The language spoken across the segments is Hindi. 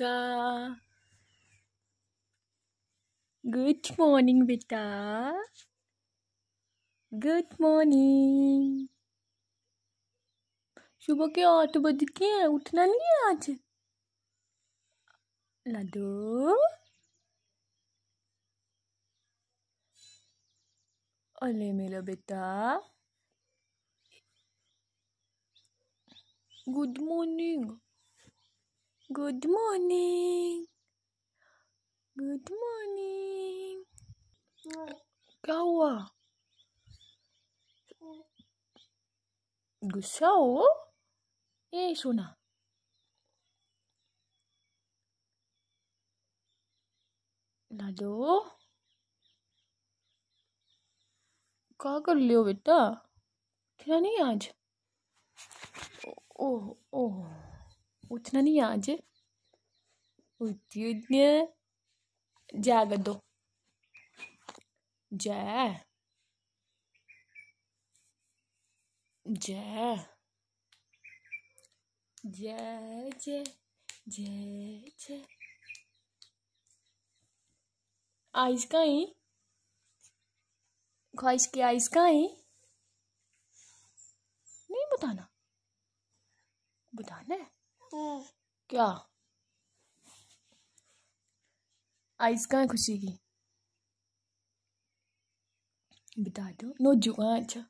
का गुड मॉर्निंग बेटा गुड मॉर्निंग सुबह के आठ बज के उठना नहीं है आज लाडो अले मेरा बेटा good morning good morning good morning क्या हुआ गुस्सा हो ये सुना लाडो क्या कर लियो बेटा खिला नहीं आज ओह ओह पूछना नहीं ഉച്ചനനിയാജ് ഉദ്യുജ്ഞ ജാഗതോ जय जय जय जय जय जय आइस का ही ख्वाहिश के आइस का ही नहीं बताना बताना है क्या आइस कहाँ खुशी की बता दो जो हाँ अच्छा।,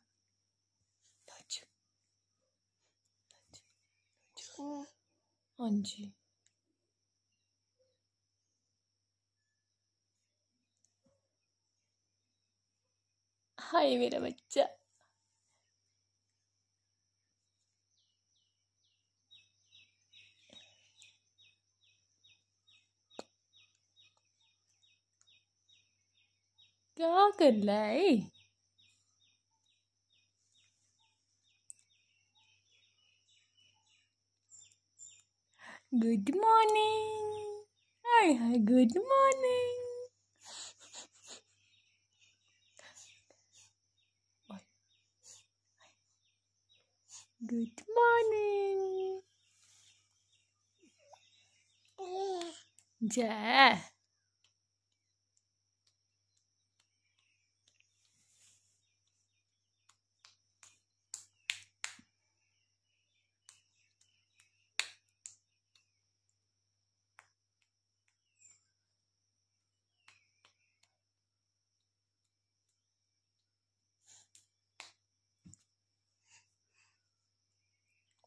अच्छा हाँ जी हाय मेरा बच्चा ஆகல eh? Good morning. Hi, hi, good morning. Good morning. Yeah.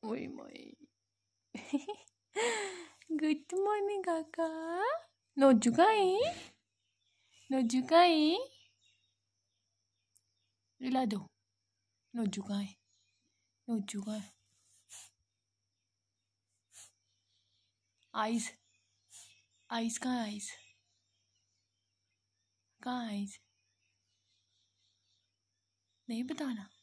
मोई मोई గుడ్ మార్నింగ్ కాక నొజ్జుకాయి నొజ్జుకాయి ఇలా దో నొజ్జుకాయి నొజ్జుకాయి आइस आइस कहाँ आइस कहाँ आइस नहीं बताना